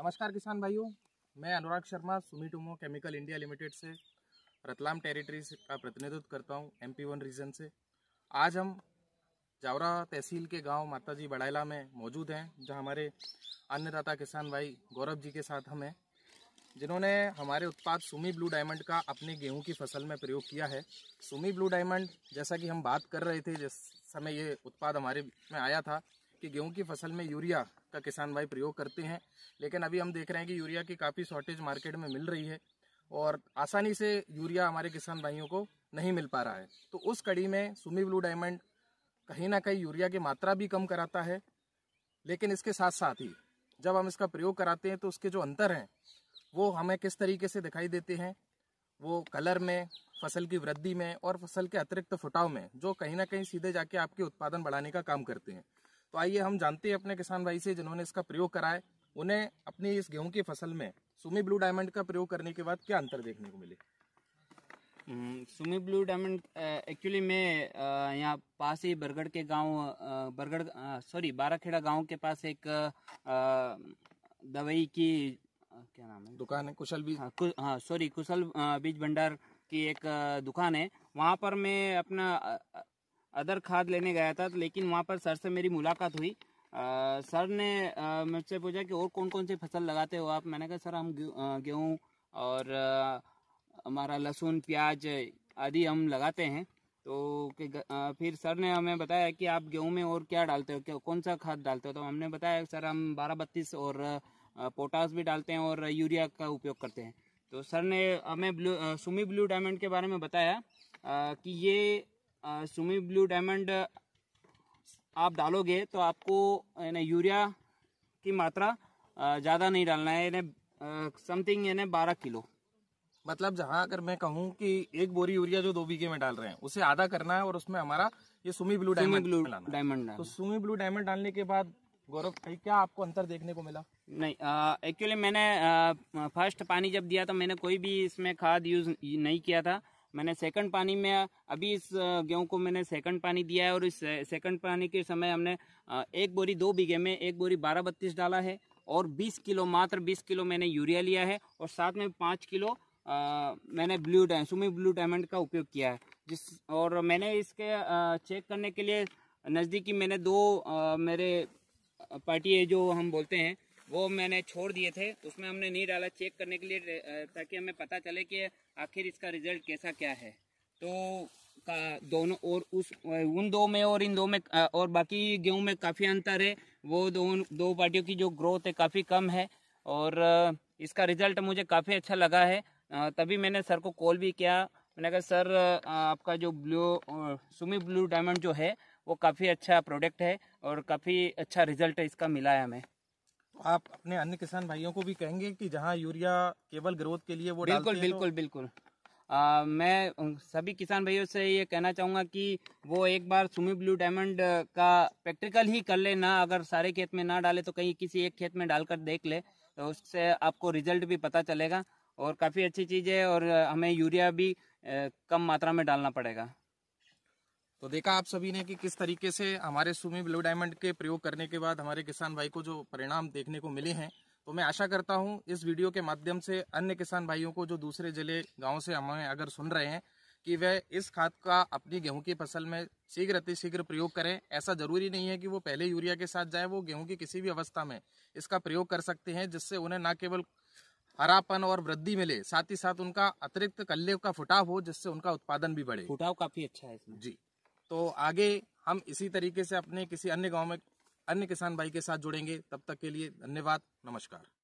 नमस्कार किसान भाइयों मैं Anurag Sharma Sumitomo chemical India limited से रतलाम टेरिटरी का प्रतिनिधित्व करता हूँ एम पी वन रीजन से आज हम जावरा तहसील के गांव माताजी बड़ैला में मौजूद हैं जहां हमारे अन्नदाता किसान भाई गौरव जी के साथ हम हैं जिन्होंने हमारे उत्पाद सुमी ब्लू डायमंड का अपने गेहूं की फसल में प्रयोग किया है सुमी ब्लू डायमंड जैसा कि हम बात कर रहे थे जिस समय ये उत्पाद हमारे में आया था कि गेहूं की फसल में यूरिया का किसान भाई प्रयोग करते हैं लेकिन अभी हम देख रहे हैं कि यूरिया की काफ़ी शॉर्टेज मार्केट में मिल रही है और आसानी से यूरिया हमारे किसान भाइयों को नहीं मिल पा रहा है तो उस कड़ी में सुमी ब्लू डायमंड कहीं ना कहीं यूरिया की मात्रा भी कम कराता है लेकिन इसके साथ साथ ही जब हम इसका प्रयोग कराते हैं तो उसके जो अंतर हैं वो हमें किस तरीके से दिखाई देते हैं वो कलर में फसल की वृद्धि में और फसल के अतिरिक्त फुटाव में जो कहीं ना कहीं सीधे जाके आपके उत्पादन बढ़ाने का काम करते हैं तो आइए हम जानते हैं अपने किसान भाई से जिन्होंने इसका प्रयोग करा है उन्हें अपनी इस गेहूं की फसल में सुमी ब्लू डायमंड का प्रयोग करने के बाद क्या अंतर देखने को मिले हम्म, सुमी ब्लू डायमंड एक्चुअली मैं यहाँ पास ही बरगढ़ के गांव बरगढ़ सॉरी बाराखेड़ा गांव के पास एक दवाई की क्या नाम है दुकान है कुशल बीज हाँ, कु, हाँ सॉरी कुशल बीज भंडार की एक दुकान है वहाँ पर मैं अपना अदर खाद लेने गया था लेकिन वहाँ पर सर से मेरी मुलाकात हुई आ, सर ने मुझसे पूछा कि और कौन कौन सी फसल लगाते हो आप मैंने कहा सर हम गेहूँ और हमारा लहसुन प्याज आदि हम लगाते हैं तो आ, फिर सर ने हमें बताया कि आप गेहूँ में और क्या डालते हो क्या कौन सा खाद डालते हो तो हमने बताया सर हम बारह बत्तीस और पोटास भी डालते हैं और यूरिया का उपयोग करते हैं तो सर ने हमें ब्लू सुमी ब्लू डायमंड के बारे में बताया कि ये सुमी ब्लू डायमंड आप डालोगे तो आपको यानी यूरिया की मात्रा ज़्यादा नहीं डालना है यानी समथिंग यानी बारह किलो मतलब जहाँ अगर मैं कहूँ कि एक बोरी यूरिया जो दो बीघे में डाल रहे हैं उसे आधा करना है और उसमें हमारा ये Sumi blue diamond blue diamond तो सुमी ब्लू डायमंड डालने के बाद गौरव भाई क्या आपको अंतर देखने को मिला नहीं एक्चुअली मैंने फर्स्ट पानी जब दिया तो मैंने कोई भी इसमें खाद यूज नहीं किया था मैंने सेकंड पानी में अभी इस गेहूं को मैंने सेकंड पानी दिया है और इस सेकंड पानी के समय हमने एक बोरी दो बीघे में एक बोरी बारह बत्तीस डाला है और बीस किलो मात्र बीस किलो मैंने यूरिया लिया है और साथ में पाँच किलो आ, मैंने ब्लू सुमी ब्लू डायमंड का उपयोग किया है जिस और मैंने इसके चेक करने के लिए नज़दीकी मैंने दो आ, मेरे पार्टी है जो हम बोलते हैं वो मैंने छोड़ दिए थे उसमें हमने नहीं डाला चेक करने के लिए ताकि हमें पता चले कि आखिर इसका रिजल्ट कैसा क्या है तो का दोनों और उस उन दो में और इन दो में और बाकी गेहूं में काफ़ी अंतर है वो दो दो पार्टियों की जो ग्रोथ है काफ़ी कम है और इसका रिजल्ट मुझे काफ़ी अच्छा लगा है तभी मैंने सर को कॉल भी किया मैंने कहा सर आपका जो ब्लू सुमी ब्लू डायमंड जो है वो काफ़ी अच्छा प्रोडक्ट है और काफ़ी अच्छा रिजल्ट इसका मिला है हमें आप अपने अन्य किसान भाइयों को भी कहेंगे कि जहाँ यूरिया केवल ग्रोथ के लिए वो बिल्कुल तो बिल्कुल बिल्कुल आ, मैं सभी किसान भाइयों से ये कहना चाहूँगा कि वो एक बार सुमी ब्लू डायमंड का प्रैक्टिकल ही कर ले ना अगर सारे खेत में ना डाले तो कहीं किसी एक खेत में डालकर देख ले तो उससे आपको रिजल्ट भी पता चलेगा और काफ़ी अच्छी चीज़ है और हमें यूरिया भी कम मात्रा में डालना पड़ेगा तो देखा आप सभी ने कि किस तरीके से हमारे सुमी ब्लू डायमंड के प्रयोग करने के बाद हमारे किसान भाई को जो परिणाम देखने को मिले हैं तो मैं आशा करता हूं इस वीडियो के माध्यम से अन्य किसान भाइयों को जो दूसरे जिले गाँव से हमें अगर सुन रहे हैं कि वह इस खाद का अपनी गेहूं की फसल में शीघ्र अतिशीघ्र प्रयोग करें ऐसा जरूरी नहीं है कि वो पहले यूरिया के साथ जाए वो गेहूँ की किसी भी अवस्था में इसका प्रयोग कर सकते हैं जिससे उन्हें न केवल हरापन और वृद्धि मिले साथ ही साथ उनका अतिरिक्त कल्ले का फुटाव हो जिससे उनका उत्पादन भी बढ़े फुटाव काफी अच्छा है जी तो आगे हम इसी तरीके से अपने किसी अन्य गाँव में अन्य किसान भाई के साथ जुड़ेंगे तब तक के लिए धन्यवाद नमस्कार